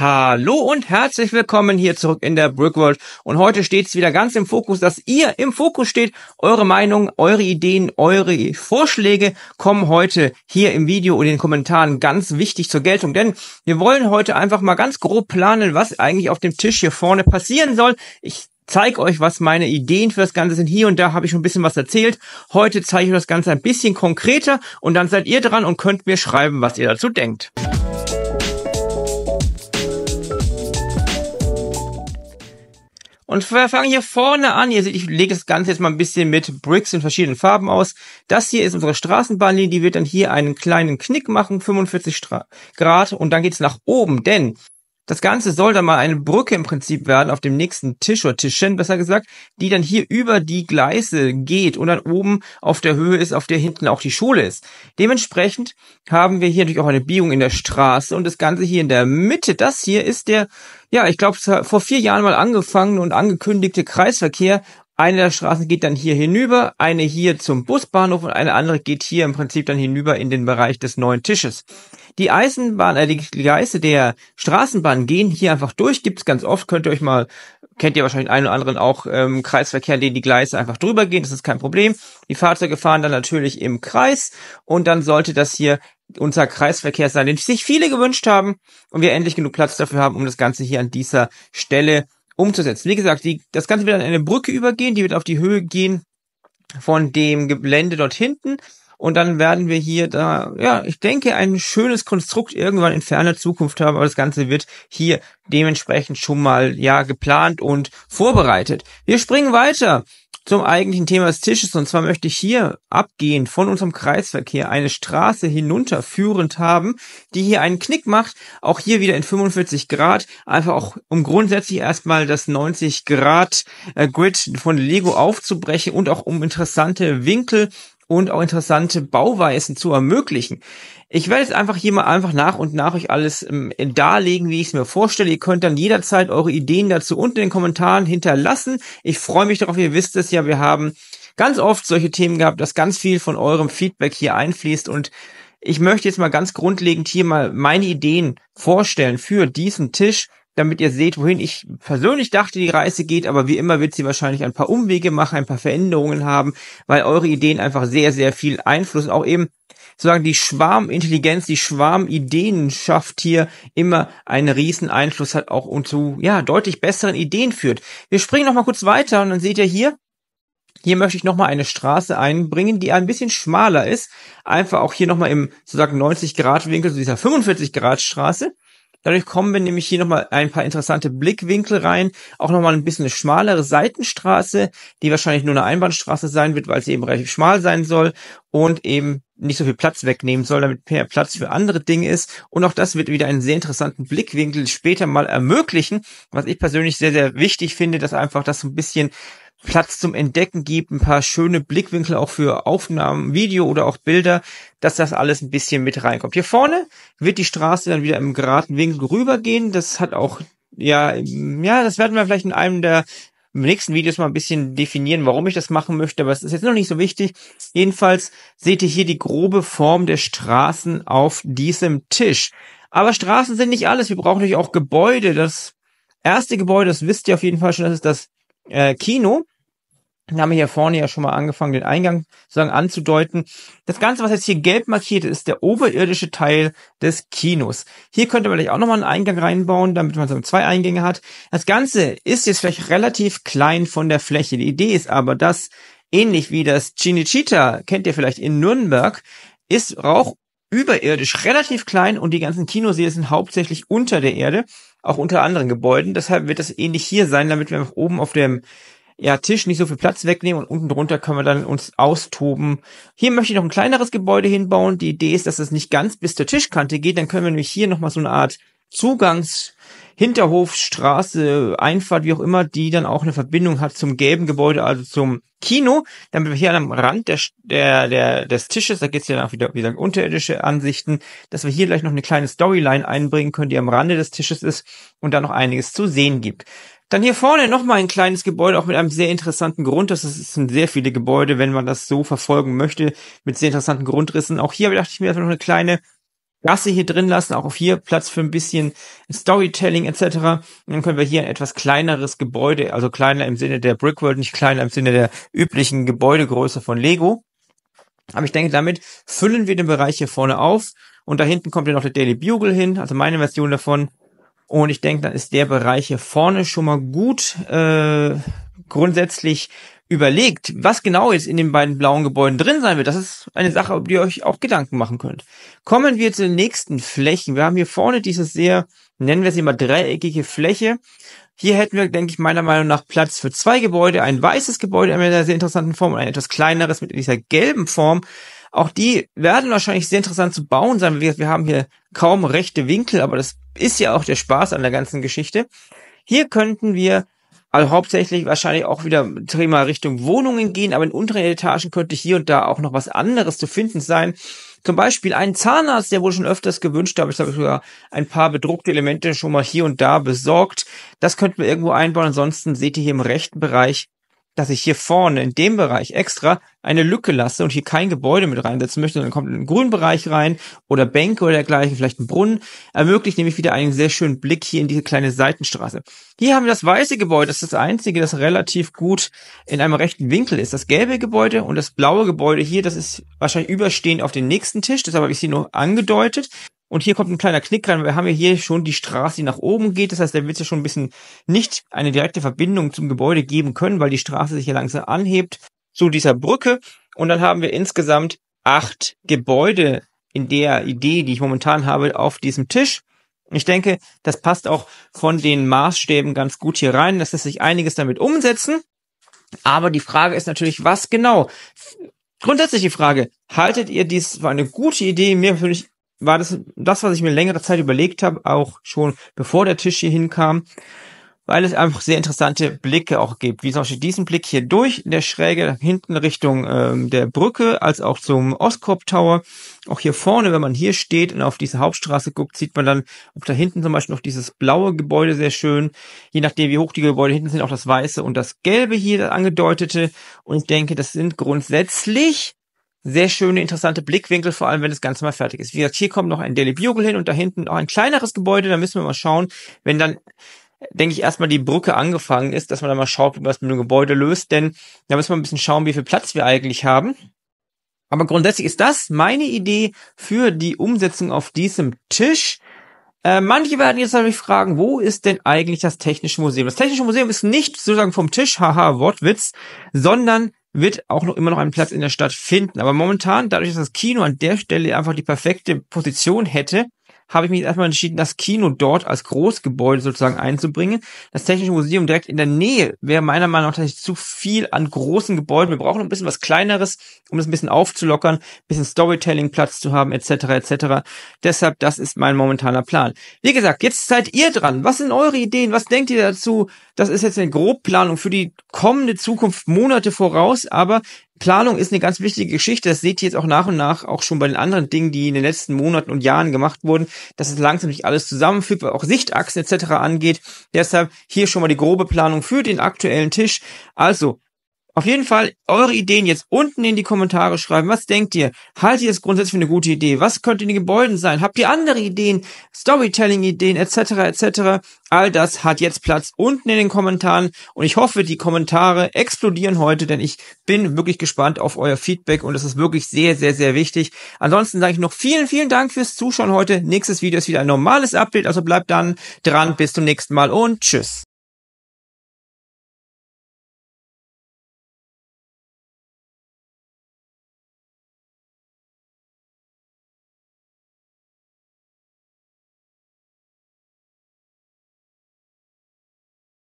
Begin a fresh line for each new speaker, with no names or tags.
Hallo und herzlich willkommen hier zurück in der Brickworld. Und heute steht es wieder ganz im Fokus, dass ihr im Fokus steht. Eure Meinung, eure Ideen, eure Vorschläge kommen heute hier im Video und in den Kommentaren ganz wichtig zur Geltung. Denn wir wollen heute einfach mal ganz grob planen, was eigentlich auf dem Tisch hier vorne passieren soll. Ich zeige euch, was meine Ideen für das Ganze sind. Hier und da habe ich schon ein bisschen was erzählt. Heute zeige ich euch das Ganze ein bisschen konkreter und dann seid ihr dran und könnt mir schreiben, was ihr dazu denkt. Und wir fangen hier vorne an. Ihr seht, ich lege das Ganze jetzt mal ein bisschen mit Bricks in verschiedenen Farben aus. Das hier ist unsere Straßenbahnlinie. Die wird dann hier einen kleinen Knick machen, 45 Grad. Und dann geht's nach oben, denn das Ganze soll dann mal eine Brücke im Prinzip werden auf dem nächsten Tisch oder Tischchen, besser gesagt, die dann hier über die Gleise geht und dann oben auf der Höhe ist, auf der hinten auch die Schule ist. Dementsprechend haben wir hier natürlich auch eine Biegung in der Straße und das Ganze hier in der Mitte, das hier ist der, ja, ich glaube, vor vier Jahren mal angefangen und angekündigte Kreisverkehr eine der Straßen geht dann hier hinüber, eine hier zum Busbahnhof und eine andere geht hier im Prinzip dann hinüber in den Bereich des neuen Tisches. Die Eisenbahn, äh, die Gleise der Straßenbahn gehen hier einfach durch, gibt's ganz oft, könnt ihr euch mal, kennt ihr wahrscheinlich einen oder anderen auch, ähm, Kreisverkehr, in den die Gleise einfach drüber gehen, das ist kein Problem. Die Fahrzeuge fahren dann natürlich im Kreis und dann sollte das hier unser Kreisverkehr sein, den sich viele gewünscht haben und wir endlich genug Platz dafür haben, um das Ganze hier an dieser Stelle umzusetzen. Wie gesagt, die, das Ganze wird an eine Brücke übergehen, die wird auf die Höhe gehen von dem Gelände dort hinten. Und dann werden wir hier da, ja, ich denke, ein schönes Konstrukt irgendwann in ferner Zukunft haben, aber das Ganze wird hier dementsprechend schon mal, ja, geplant und vorbereitet. Wir springen weiter zum eigentlichen Thema des Tisches. Und zwar möchte ich hier abgehend von unserem Kreisverkehr eine Straße hinunterführend haben, die hier einen Knick macht. Auch hier wieder in 45 Grad. Einfach auch, um grundsätzlich erstmal das 90 Grad äh, Grid von Lego aufzubrechen und auch um interessante Winkel und auch interessante Bauweisen zu ermöglichen. Ich werde jetzt einfach hier mal einfach nach und nach euch alles ähm, darlegen, wie ich es mir vorstelle. Ihr könnt dann jederzeit eure Ideen dazu unten in den Kommentaren hinterlassen. Ich freue mich darauf. Ihr wisst es ja, wir haben ganz oft solche Themen gehabt, dass ganz viel von eurem Feedback hier einfließt und ich möchte jetzt mal ganz grundlegend hier mal meine Ideen vorstellen für diesen Tisch damit ihr seht, wohin ich persönlich dachte, die Reise geht, aber wie immer wird sie wahrscheinlich ein paar Umwege machen, ein paar Veränderungen haben, weil eure Ideen einfach sehr, sehr viel Einfluss auch eben sozusagen die Schwarmintelligenz, die Schwarmideen schafft hier immer einen riesen Einfluss hat auch und zu, ja, deutlich besseren Ideen führt. Wir springen nochmal kurz weiter und dann seht ihr hier, hier möchte ich nochmal eine Straße einbringen, die ein bisschen schmaler ist. Einfach auch hier nochmal im sozusagen 90-Grad-Winkel zu so dieser 45-Grad-Straße. Dadurch kommen wir nämlich hier nochmal ein paar interessante Blickwinkel rein. Auch nochmal ein bisschen eine schmalere Seitenstraße, die wahrscheinlich nur eine Einbahnstraße sein wird, weil sie eben relativ schmal sein soll. Und eben nicht so viel Platz wegnehmen soll, damit mehr Platz für andere Dinge ist. Und auch das wird wieder einen sehr interessanten Blickwinkel später mal ermöglichen, was ich persönlich sehr, sehr wichtig finde, dass einfach das so ein bisschen Platz zum Entdecken gibt, ein paar schöne Blickwinkel auch für Aufnahmen, Video oder auch Bilder, dass das alles ein bisschen mit reinkommt. Hier vorne wird die Straße dann wieder im geraden Winkel rübergehen. Das hat auch ja, ja, das werden wir vielleicht in einem der im nächsten Videos mal ein bisschen definieren, warum ich das machen möchte, aber es ist jetzt noch nicht so wichtig. Jedenfalls seht ihr hier die grobe Form der Straßen auf diesem Tisch. Aber Straßen sind nicht alles, wir brauchen natürlich auch Gebäude. Das erste Gebäude, das wisst ihr auf jeden Fall schon, das ist das äh, Kino haben wir hier vorne ja schon mal angefangen, den Eingang sozusagen anzudeuten. Das Ganze, was jetzt hier gelb markiert ist, ist der oberirdische Teil des Kinos. Hier könnte man vielleicht auch nochmal einen Eingang reinbauen, damit man so zwei Eingänge hat. Das Ganze ist jetzt vielleicht relativ klein von der Fläche. Die Idee ist aber, dass ähnlich wie das Chinichita, kennt ihr vielleicht in Nürnberg, ist Rauch überirdisch relativ klein und die ganzen Kinosäle sind hauptsächlich unter der Erde, auch unter anderen Gebäuden. Deshalb wird das ähnlich hier sein, damit wir oben auf dem ja, Tisch nicht so viel Platz wegnehmen und unten drunter können wir dann uns austoben. Hier möchte ich noch ein kleineres Gebäude hinbauen. Die Idee ist, dass es nicht ganz bis zur Tischkante geht. Dann können wir nämlich hier nochmal so eine Art Zugangs, Hinterhofstraße, Einfahrt, wie auch immer, die dann auch eine Verbindung hat zum gelben Gebäude, also zum Kino. Dann wir hier am Rand der, der, der, des Tisches, da geht's ja dann auch wieder, wieder unterirdische Ansichten, dass wir hier gleich noch eine kleine Storyline einbringen können, die am Rande des Tisches ist und da noch einiges zu sehen gibt. Dann hier vorne nochmal ein kleines Gebäude, auch mit einem sehr interessanten Grundriss. Das sind sehr viele Gebäude, wenn man das so verfolgen möchte, mit sehr interessanten Grundrissen. Auch hier dachte ich mir, dass wir noch eine kleine Gasse hier drin lassen, auch auf hier Platz für ein bisschen Storytelling etc. Und dann können wir hier ein etwas kleineres Gebäude, also kleiner im Sinne der Brickworld, nicht kleiner im Sinne der üblichen Gebäudegröße von Lego. Aber ich denke, damit füllen wir den Bereich hier vorne auf. Und da hinten kommt ja noch der Daily Bugle hin, also meine Version davon. Und ich denke, dann ist der Bereich hier vorne schon mal gut äh, grundsätzlich überlegt, was genau jetzt in den beiden blauen Gebäuden drin sein wird, das ist eine Sache, über die ihr euch auch Gedanken machen könnt. Kommen wir zu den nächsten Flächen. Wir haben hier vorne diese sehr, nennen wir sie mal dreieckige Fläche. Hier hätten wir, denke ich, meiner Meinung nach Platz für zwei Gebäude. Ein weißes Gebäude mit einer sehr interessanten Form und ein etwas kleineres mit dieser gelben Form. Auch die werden wahrscheinlich sehr interessant zu bauen sein. Wir haben hier kaum rechte Winkel, aber das ist ja auch der Spaß an der ganzen Geschichte. Hier könnten wir also hauptsächlich wahrscheinlich auch wieder Thema Richtung Wohnungen gehen, aber in unteren Etagen könnte hier und da auch noch was anderes zu finden sein. Zum Beispiel einen Zahnarzt, der wurde schon öfters gewünscht, aber ich habe sogar ein paar bedruckte Elemente schon mal hier und da besorgt. Das könnten wir irgendwo einbauen. Ansonsten seht ihr hier im rechten Bereich dass ich hier vorne in dem Bereich extra eine Lücke lasse und hier kein Gebäude mit reinsetzen möchte, dann kommt ein Grünbereich rein oder Bänke oder dergleichen, vielleicht ein Brunnen, ermöglicht nämlich wieder einen sehr schönen Blick hier in diese kleine Seitenstraße. Hier haben wir das weiße Gebäude, das ist das einzige, das relativ gut in einem rechten Winkel ist. Das gelbe Gebäude und das blaue Gebäude hier, das ist wahrscheinlich überstehend auf den nächsten Tisch, deshalb habe ich sie nur angedeutet. Und hier kommt ein kleiner Knick rein. Wir haben ja hier schon die Straße, die nach oben geht. Das heißt, da wird es ja schon ein bisschen nicht eine direkte Verbindung zum Gebäude geben können, weil die Straße sich hier langsam anhebt zu dieser Brücke. Und dann haben wir insgesamt acht Gebäude in der Idee, die ich momentan habe, auf diesem Tisch. Ich denke, das passt auch von den Maßstäben ganz gut hier rein, dass es sich einiges damit umsetzen. Aber die Frage ist natürlich, was genau? Grundsätzlich die Frage, haltet ihr dies für eine gute Idee? Mir persönlich war das das, was ich mir längere Zeit überlegt habe, auch schon bevor der Tisch hier hinkam, weil es einfach sehr interessante Blicke auch gibt, wie zum Beispiel diesen Blick hier durch in der Schräge hinten Richtung ähm, der Brücke, als auch zum Oscorp Tower. Auch hier vorne, wenn man hier steht und auf diese Hauptstraße guckt, sieht man dann auch da hinten zum Beispiel noch dieses blaue Gebäude sehr schön. Je nachdem, wie hoch die Gebäude hinten sind, auch das weiße und das gelbe hier, das angedeutete. Und ich denke, das sind grundsätzlich sehr schöne, interessante Blickwinkel, vor allem wenn das Ganze mal fertig ist. Wie gesagt, hier kommt noch ein Daily Bugle hin und da hinten noch ein kleineres Gebäude, da müssen wir mal schauen, wenn dann denke ich, erstmal die Brücke angefangen ist, dass man dann mal schaut, wie man es mit dem Gebäude löst, denn da müssen wir ein bisschen schauen, wie viel Platz wir eigentlich haben. Aber grundsätzlich ist das meine Idee für die Umsetzung auf diesem Tisch. Äh, manche werden jetzt natürlich fragen, wo ist denn eigentlich das Technische Museum? Das Technische Museum ist nicht sozusagen vom Tisch, haha, Wortwitz, sondern wird auch noch immer noch einen Platz in der Stadt finden. Aber momentan, dadurch, dass das Kino an der Stelle einfach die perfekte Position hätte, habe ich mich erstmal entschieden, das Kino dort als Großgebäude sozusagen einzubringen. Das Technische Museum direkt in der Nähe wäre meiner Meinung nach tatsächlich zu viel an großen Gebäuden. Wir brauchen ein bisschen was Kleineres, um das ein bisschen aufzulockern, ein bisschen Storytelling Platz zu haben, etc., etc. Deshalb, das ist mein momentaner Plan. Wie gesagt, jetzt seid ihr dran. Was sind eure Ideen? Was denkt ihr dazu? Das ist jetzt eine Grobplanung für die kommende Zukunft Monate voraus, aber Planung ist eine ganz wichtige Geschichte. Das seht ihr jetzt auch nach und nach auch schon bei den anderen Dingen, die in den letzten Monaten und Jahren gemacht wurden, dass es langsam nicht alles zusammenfügt, was auch Sichtachsen etc. angeht. Deshalb hier schon mal die grobe Planung für den aktuellen Tisch. Also auf jeden Fall eure Ideen jetzt unten in die Kommentare schreiben. Was denkt ihr? Haltet ihr es grundsätzlich für eine gute Idee? Was könnte in den Gebäuden sein? Habt ihr andere Ideen, Storytelling-Ideen etc. etc.? All das hat jetzt Platz unten in den Kommentaren und ich hoffe, die Kommentare explodieren heute, denn ich bin wirklich gespannt auf euer Feedback und das ist wirklich sehr, sehr, sehr wichtig. Ansonsten sage ich noch vielen, vielen Dank fürs Zuschauen heute. Nächstes Video ist wieder ein normales Update, also bleibt dann dran. Bis zum nächsten Mal und tschüss.